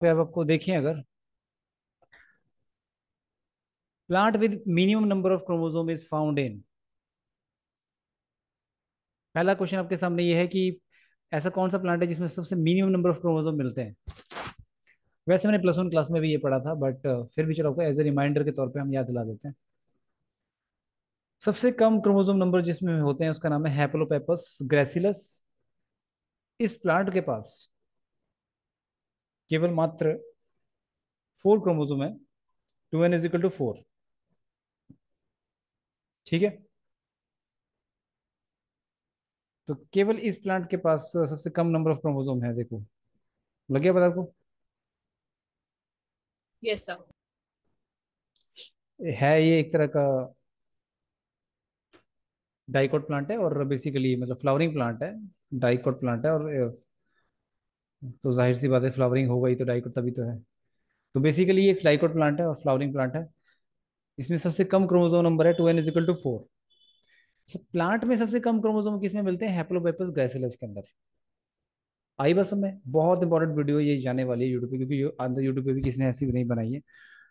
पे तो आप आपको देखें अगर plant with minimum number of chromosome is found in पहला क्वेश्चन आपके सामने ये है कि ऐसा कौन सा प्लांट है जिसमें सबसे मिनिमम नंबर ऑफ क्रोमोजोम मिलते हैं वैसे मैंने प्लस वन क्लास में भी ये पढ़ा था बट फिर भी चलो आपको एज ए रिमाइंडर के तौर पे हम याद दिला देते हैं सबसे कम क्रोमोजोम नंबर जिसमें होते हैं उसका नाम है हैपलोपेपस ग्रेसिलस इस प्लांट के पास केवल मात्र फोर क्रोमोजोम है two N is equal to four ठीक है तो केवल इस प्लांट के पास सबसे कम नंबर ऑफ क्रोमोजोम है देखो लग गया पता आपको yes, है ये एक तरह का डाइकोट प्लांट है और बेसिकली मतलब फ्लावरिंग प्लांट है डाइकोट प्लांट है और तो जाहिर सी बात है फ्लावरिंग हो गई तो डाइकोट तभी तो है तो बेसिकली ये डाइकोट प्लांट है और फ्लावरिंग प्लांट है इसमें सबसे कम क्रोमोजोम नंबर है two N is equal to four plant में सबसे कम क्रोमोजोम किसमें मिलते हैं हेप्लोबेपस ग्राइसिलस के अंदर आई बस में बहुत इंपॉर्टेंट वीडियो ये जाने वाली है यूट्यूब पे क्योंकि अंदर यूट्यूब पे भी किसी ने ऐसी भी नहीं बनाई है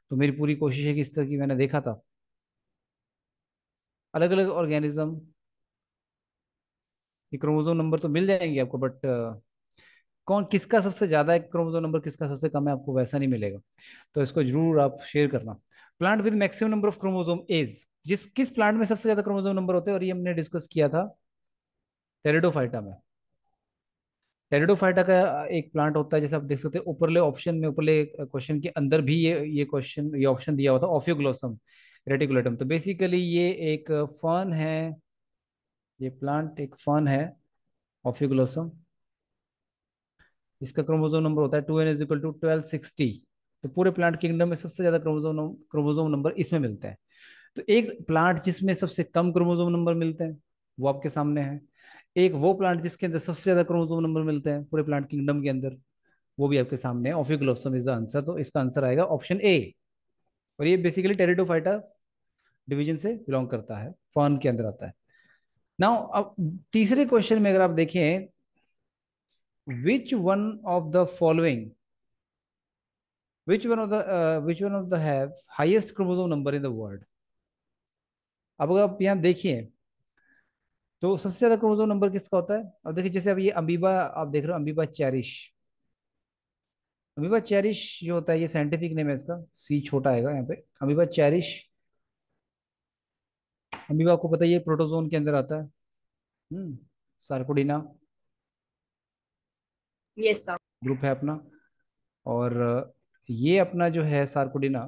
तो मेरी पूरी कोशिश है कि इस तरह की मैंने देखा था अलग अलग ऑर्गेनिज्म क्रोमोजोम नंबर तो मिल जाएंगे आपको बट कौन किसका सबसे ज्यादा है क्रोमोजोम नंबर किसका सबसे कम है आपको वैसा नहीं मिलेगा तो इसको जरूर आप शेयर करना plant with maximum number of chromosome as जिस किस प्लांट में सबसे ज्यादा क्रोमोजोम नंबर होते हैं और ये हमने डिस्कस किया था टेरिडोफाइटा में टेरिडोफाइटा का एक प्लांट होता है जैसे आप देख सकते हैं ऊपरले ऑप्शन में ऊपरले क्वेश्चन के अंदर भी ये ये क्वेश्चन ये ऑप्शन दिया हुआ था ऑफियोग्लोसम रेटिकुलेटम तो बेसिकली ये एक फन है ये प्लांट एक फन है ऑफियोग्लोसम जिसका क्रोमोजोम नंबर होता है two N is equal to twelve sixty तो पूरे प्लांट किंगडम में सबसे ज्यादा क्रोमोजोम क्रोमोजोम नंबर इसमें मिलता है तो एक प्लांट जिसमें सबसे कम क्रोमोजोम नंबर मिलते हैं वो आपके सामने है एक वो प्लांट जिसके अंदर सबसे ज्यादा क्रोमोजोम नंबर मिलते हैं पूरे प्लांट किंगडम के अंदर वो भी आपके सामने है ऑफिग्लोसम इज द आंसर तो इसका आंसर आएगा ऑप्शन ए और ये बेसिकली टेरिडोफाइटा डिवीजन से बिलोंग करता है फॉर्न के अंदर आता है नाउ अब तीसरे क्वेश्चन में अगर आप देखें which one of the following which one of the uh, which one of the have highest chromosome number in the world अब अगर आप यहाँ देखिए तो सबसे ज्यादा क्रोमोजोम नंबर किसका होता है अब देखिए जैसे अब ये अमीबा आप देख रहे हो अमीबा चैरिश अमीबा चैरिश जो होता है ये साइंटिफिक नेम है इसका सी छोटा आएगा यहाँ पे अमीबा चैरिश अमीबा आपको पता है ये प्रोटोजोन के अंदर आता है hmm Sarcodina yes sir group है अपना और ये अपना जो है सार्कोडिना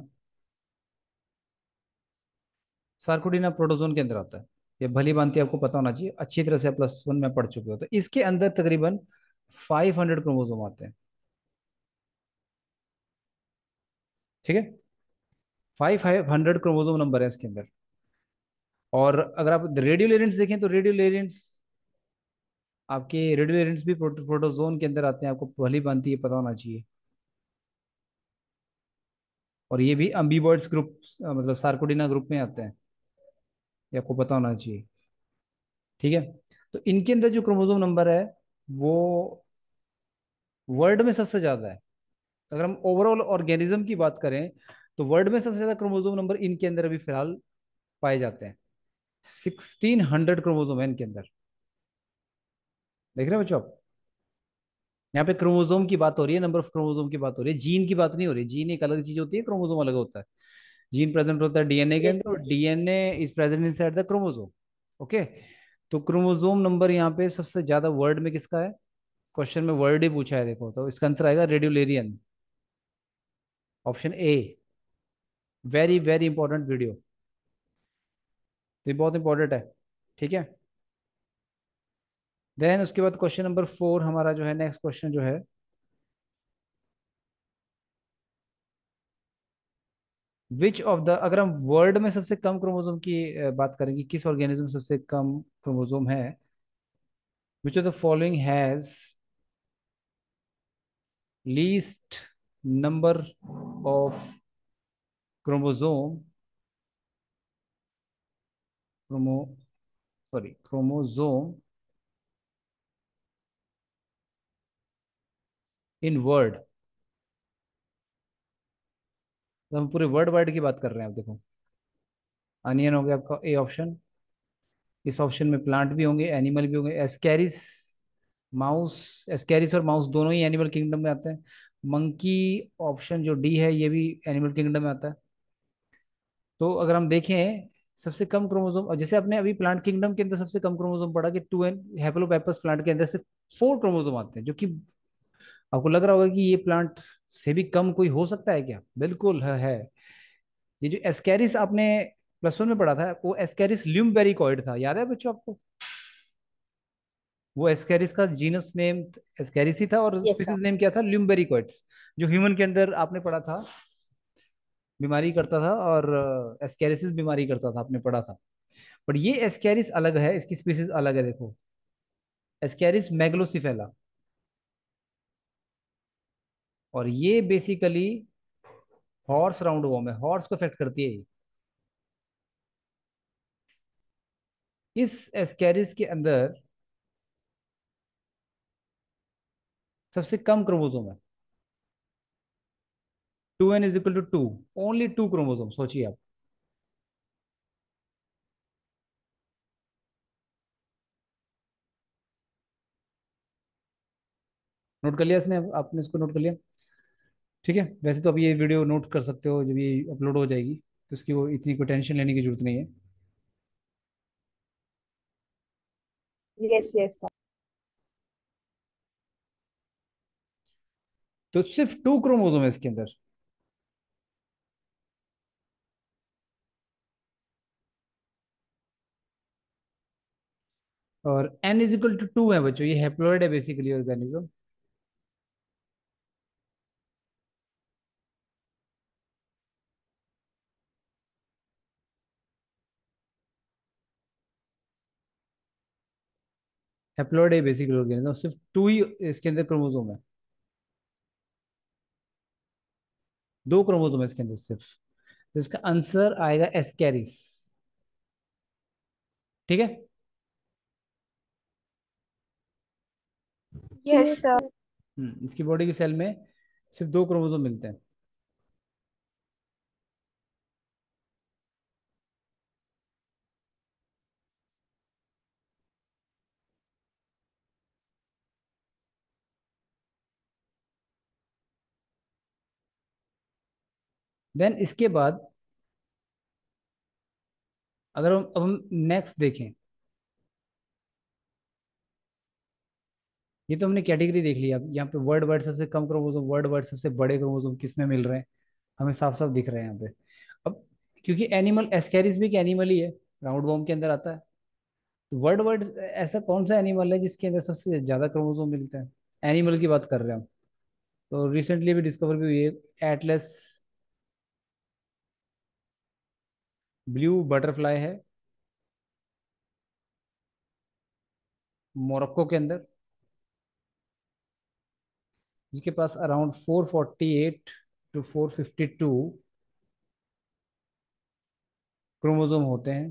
सार्कोडिना प्रोटोजोन के अंदर आता है ये भली भांति आपको पता होना चाहिए अच्छी तरह से प्लस वन में पढ़ चुके हो तो इसके अंदर तकरीबन 500 क्रोमोजोम आते हैं ठीक है फाइव हंड्रेड क्रोमोजोम नंबर है इसके अंदर और अगर आप रेडियो लेरेंट्स देखें तो रेडियो लेरेंट्स आपके रेडियोलेरेंट्स भी प्रोटोजोन के अंदर आते हैं आपको भली बनती है पता होना चाहिए और ये भी अम्बीबर्ड्स ग्रुप मतलब सार्कोडिना ग्रुप में आते हैं ये आपको पता होना चाहिए ठीक है तो इनके अंदर जो क्रोमोजोम नंबर है वो वर्ल्ड में सबसे ज्यादा है अगर हम ओवरऑल ऑर्गेनिज्म की बात करें तो वर्ल्ड में सबसे ज्यादा क्रोमोजोम नंबर इनके अंदर अभी फिलहाल पाए जाते हैं सिक्सटीन हंड्रेड क्रोमोजोम है इनके अंदर देख रहे हो बच्चों आप यहाँ पे क्रोमोजोम की बात हो रही है नंबर ऑफ क्रोमोजोम की बात हो रही है जीन की बात नहीं हो रही जीन एक अलग चीज होती है क्रोमोजोम अलग होता है जीन प्रेजेंट होता है डीएनए के अंदर DNA is present inside the chromosome okay तो क्रोमोजोम नंबर यहाँ पे सबसे ज्यादा वर्ड में किसका है क्वेश्चन में वर्ड ही पूछा है देखो तो इसका आंसर आएगा radiolarian option A very very important video तो ये बहुत इंपॉर्टेंट है ठीक है देन उसके बाद क्वेश्चन नंबर फोर हमारा जो है नेक्स्ट क्वेश्चन जो है विच ऑफ द अगर हम वर्ल्ड में सबसे कम क्रोमोजोम की बात करेंगे किस ऑर्गेनिज्म सबसे कम क्रोमोजोम है which of the following has least number of chromosome chromo sorry chromosome in world तो हम पूरे वर्ड वाइड की बात कर रहे हैं आप देखो अनियन हो गया आपका ए ऑप्शन इस ऑप्शन में प्लांट भी होंगे एनिमल भी होंगे एस्केरिस माउस एस्केरिस और माउस दोनों ही एनिमल किंगडम में आते हैं मंकी ऑप्शन जो डी है ये भी एनिमल किंगडम में आता है तो अगर हम देखें सबसे कम क्रोमोजोम जैसे आपने अभी प्लांट किंगडम के अंदर सबसे कम क्रोमोजोम पढ़ा कि टू एन हेपलोपेपस प्लांट के अंदर से फोर क्रोमोजोम आते हैं जो कि आपको लग रहा होगा कि ये प्लांट से भी कम कोई हो सकता है क्या बिल्कुल है ये जो एस्कैरिस आपने प्लस वन में पढ़ा था वो एस्कैरिस ल्यूमबेरिकॉइड था याद है बच्चों आपको वो एस्कैरिस का जीनस नेम एस्केरिस ही था और स्पीसीज नेम क्या था ल्यूमबेरिकॉइड्स जो ह्यूमन के अंदर आपने पढ़ा था बीमारी करता था और एस्केरिसिस uh, बीमारी करता था आपने पढ़ा था बट ये एस्कैरिस अलग है इसकी स्पीसीज अलग है देखो एस्कैरिस मैग्लोसिफेला और ये बेसिकली हॉर्स राउंड वॉम है हॉर्स को इफेक्ट करती है इस एस्कैरिस के अंदर सबसे कम क्रोमोजोम है two N is equal to two only two chromosome सोचिए आप नोट कर लिया इसने आपने इसको नोट कर लिया ठीक है वैसे तो आप ये वीडियो नोट कर सकते हो जब ये अपलोड हो जाएगी तो उसकी वो इतनी कोई टेंशन लेने की जरूरत नहीं है यस यस सर तो सिर्फ टू क्रोमोजोम है इसके अंदर और N is equal to two है बच्चों ये हेप्लॉइड है बेसिकली ऑर्गेनिज्म हैप्लोइड है बेसिकल ऑर्गेनिज्म सिर्फ टू ही इसके अंदर क्रोमोजोम है दो क्रोमोजोम है इसके अंदर सिर्फ इसका आंसर आएगा एस्केरिस ठीक है यस सर हम्म, इसकी बॉडी की सेल में सिर्फ दो क्रोमोजोम मिलते हैं देन इसके बाद अगर हम अब हम नेक्स्ट देखें ये तो हमने कैटेगरी देख ली अब यहाँ पे वर्ड वर्ड सबसे कम क्रोमोसोम वर्ड वर्ड सबसे बड़े क्रोमोसोम किस में मिल रहे हैं हमें साफ साफ दिख रहे हैं यहाँ पे अब क्योंकि एनिमल एस्कैरिस भी एक एनिमल ही है राउंड बॉम के अंदर आता है तो वर्ड वर्ड ऐसा कौन सा एनिमल है जिसके अंदर सबसे ज़्यादा क्रोमोजोम मिलते हैं एनिमल की बात कर रहे हैं हम तो रिसेंटली भी डिस्कवर भी हुई है एटलेस ब्लू बटरफ्लाई है मोरक्को के अंदर जिसके पास अराउंड 448 टू 452 क्रोमोजोम होते हैं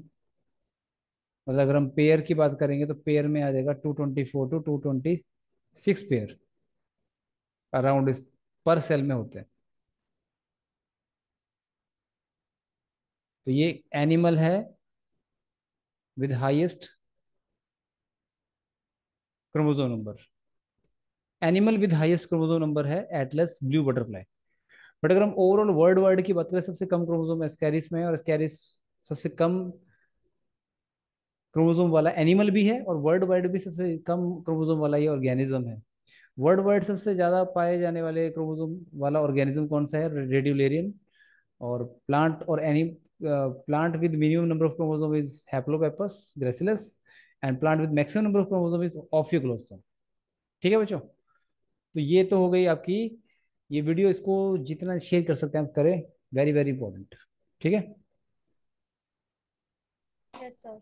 मतलब अगर हम पेयर की बात करेंगे तो पेयर में आ जाएगा 224 टू 226 पेयर अराउंड इस पर सेल में होते हैं तो ये एनिमल है with highest chromosome number animal with highest chromosome number है एटलस ब्लू बटरफ्लाई बट अगर हम ओवरऑल वर्ल्ड वाइड की बात करें सबसे कम क्रोमोजोम एस्कैरिस में और एस्कैरिस सबसे कम क्रोमोजोम वाला एनिमल भी है और वर्ल्ड वाइड भी सबसे कम क्रोमोजोम वाला ये ऑर्गेनिज्म है वर्ल्ड वाइड सबसे ज़्यादा पाए जाने वाले क्रोमोजोम वाला ऑर्गेनिज्म कौन सा है रेडियोलेरियन और प्लांट और एनिम plant with minimum number of chromosome is Haplopappus gracilis and plant with maximum number of chromosome is Ophioclostrem theek hai bachcho to ye to ho gayi aapki ye video isko jitna share kar sakte hain aap kare very very important theek hai yes sir